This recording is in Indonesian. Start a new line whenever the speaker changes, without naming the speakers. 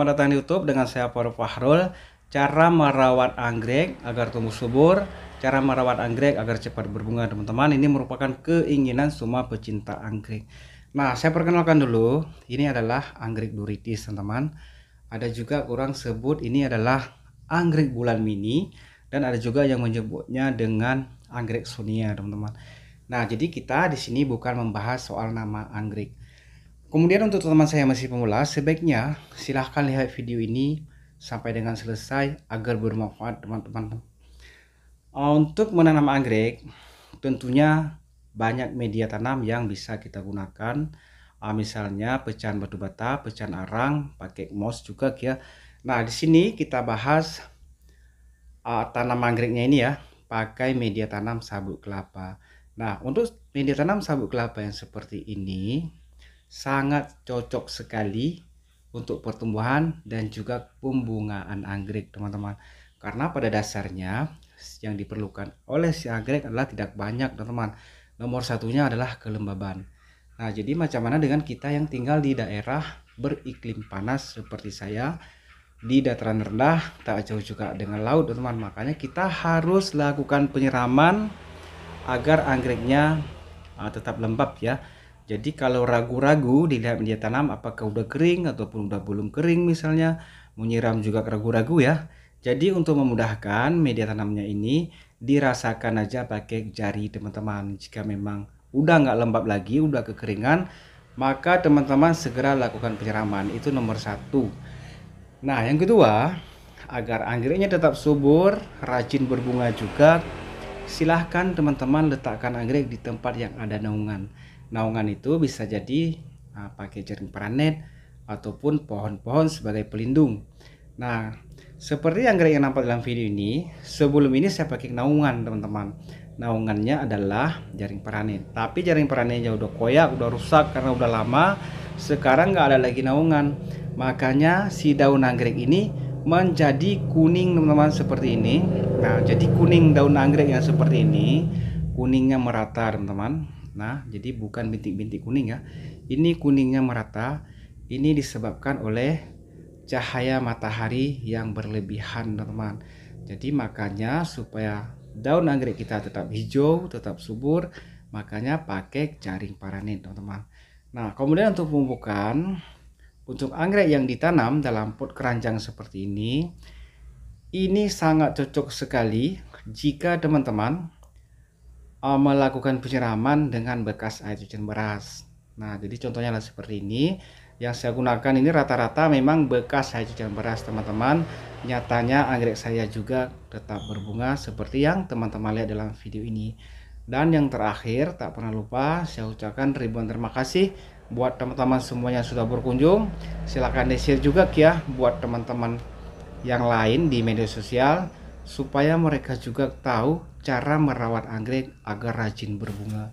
Selamat datang di YouTube dengan saya Farouk Fahrul. Cara merawat anggrek agar tumbuh subur, cara merawat anggrek agar cepat berbunga teman-teman. Ini merupakan keinginan semua pecinta anggrek. Nah, saya perkenalkan dulu, ini adalah anggrek duritis teman-teman. Ada juga kurang sebut ini adalah anggrek bulan mini dan ada juga yang menyebutnya dengan anggrek sunia teman-teman. Nah, jadi kita di sini bukan membahas soal nama anggrek. Kemudian untuk teman saya yang masih pemula, sebaiknya silahkan lihat video ini sampai dengan selesai agar bermanfaat teman-teman. Eh, untuk menanam anggrek, tentunya banyak media tanam yang bisa kita gunakan. Eh, misalnya pecahan batu bata, pecahan arang, pakai moss juga ya. Nah, di sini kita bahas uh, tanam anggreknya ini ya pakai media tanam sabut kelapa. Nah, untuk media tanam sabut kelapa yang seperti ini sangat cocok sekali untuk pertumbuhan dan juga pembungaan anggrek teman-teman karena pada dasarnya yang diperlukan oleh si anggrek adalah tidak banyak teman-teman nomor satunya adalah kelembaban nah jadi macam mana dengan kita yang tinggal di daerah beriklim panas seperti saya di dataran rendah tak jauh juga dengan laut teman-teman makanya kita harus lakukan penyiraman agar anggreknya ah, tetap lembab ya jadi kalau ragu-ragu dilihat media tanam apakah udah kering ataupun udah belum kering misalnya, menyiram juga ragu-ragu ya. Jadi untuk memudahkan media tanamnya ini dirasakan aja pakai jari teman-teman. Jika memang udah nggak lembab lagi, udah kekeringan, maka teman-teman segera lakukan penyiraman. Itu nomor satu. Nah yang kedua, agar anggreknya tetap subur, rajin berbunga juga, silahkan teman-teman letakkan anggrek di tempat yang ada naungan naungan itu bisa jadi uh, pakai jaring peranet ataupun pohon-pohon sebagai pelindung nah seperti anggrek yang nampak dalam video ini sebelum ini saya pakai naungan teman-teman naungannya adalah jaring peranet. tapi jaring peranetnya udah koyak udah rusak karena udah lama sekarang nggak ada lagi naungan makanya si daun anggrek ini menjadi kuning teman-teman seperti ini nah jadi kuning daun anggrek yang seperti ini kuningnya merata teman-teman nah jadi bukan bintik-bintik kuning ya ini kuningnya merata ini disebabkan oleh cahaya matahari yang berlebihan teman-teman jadi makanya supaya daun anggrek kita tetap hijau tetap subur makanya pakai jaring paranin teman-teman nah kemudian untuk pembukaan untuk anggrek yang ditanam dalam pot keranjang seperti ini, ini sangat cocok sekali jika teman-teman eh, melakukan penyiraman dengan bekas air cucian beras. Nah, jadi contohnya lah seperti ini. Yang saya gunakan ini rata-rata memang bekas air cucian beras, teman-teman. Nyatanya anggrek saya juga tetap berbunga seperti yang teman-teman lihat dalam video ini. Dan yang terakhir, tak pernah lupa saya ucapkan ribuan terima kasih buat teman-teman semuanya yang sudah berkunjung silahkan di share juga ya buat teman-teman yang lain di media sosial supaya mereka juga tahu cara merawat anggrek agar rajin berbunga